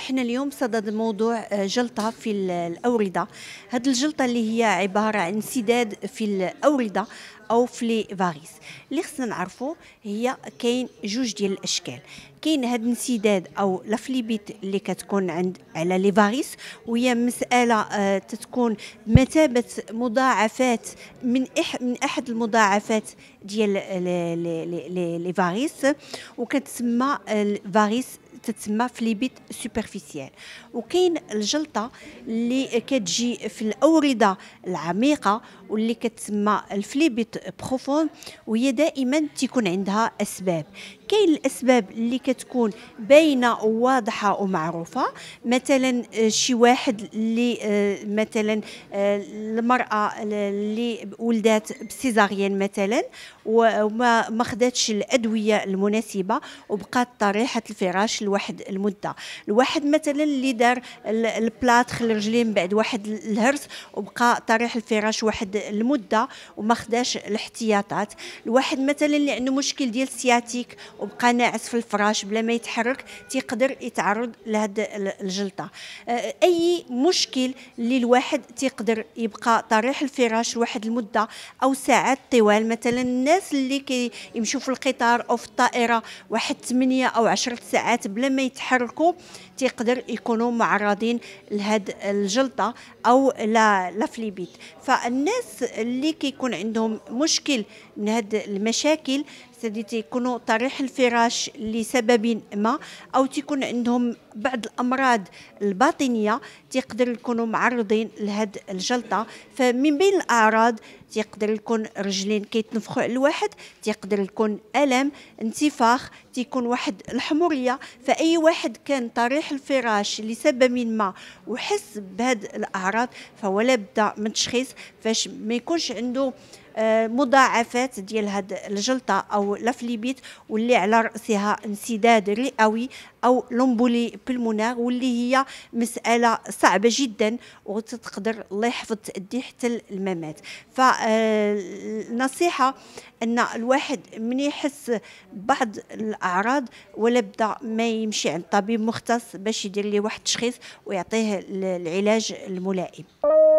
احنا اليوم صدد موضوع آه، جلطه في الاورده هذه الجلطه اللي هي عباره عن انسداد في الاورده او في لي فاريس اللي خصنا نعرفو هي كاين جوج ديال الاشكال كاين هاد الانسداد او لافليبيت اللي كتكون عند على لي فاريس وهي مساله آه، تتكون بمثابه مضاعفات من إح من احد المضاعفات ديال لي فاريس وكتسمى الفاريس تتسمى فليبيت سوبرفيسيال وكاين الجلطه اللي كتجي في الاورده العميقه واللي كتسمى الفليبيت بروفون وهي دائما تيكون عندها اسباب كاين الاسباب اللي كتكون باينه وواضحه ومعروفه مثلا آه، شي واحد اللي آه، مثلا آه، المراه اللي ولدات بسيزاريان مثلا وما خداتش الادويه المناسبه وبقات طريحه الفراش لواحد المده الواحد مثلا اللي دار البلاط خلى رجليه من بعد واحد الهرس وبقى طريح الفراش واحد المده وما خداش الاحتياطات الواحد مثلا اللي عنده مشكل ديال السياتيك وبقى ناعس في الفراش بلا ما يتحرك تيقدر يتعرض لهاد الجلطه آه، اي مشكل اللي الواحد تيقدر يبقى طريح الفراش واحد المده او ساعات طوال مثلا الناس اللي كيمشيو في القطار او في الطائره واحد 8 او 10 ساعات بلا بلا ما يتحركوا تيقدر يكونوا معرضين لهاد الجلطه او لا لافليبيد فالناس اللي كيكون عندهم مشكل من هاد المشاكل اللي تيكونوا طريح الفراش لسبب ما او تيكون عندهم بعض الامراض الباطنيه تيقدر يكونوا معرضين لهاد الجلطه فمن بين الاعراض تيقدر يكون رجلين كيتنفخوا على الواحد تيقدر يكون الم انتفاخ تيكون واحد الحموريه فاي واحد كان طريح الفراش لسبب ما وحس بهاد الاعراض فهو لابد من تشخيص فاش ما يكونش عنده آه، مضاعفات ديال هاد الجلطه او لافليبيت واللي على راسها انسداد رئوي او لومبولي بلمونار واللي هي مساله صعبه جدا وتقدر الله يحفظ تادي حتى الممات فالنصيحه آه، ان الواحد من يحس بعض الاعراض ولا بدا ما يمشي عند طبيب مختص باش يدير ليه واحد التشخيص ويعطيه العلاج الملائم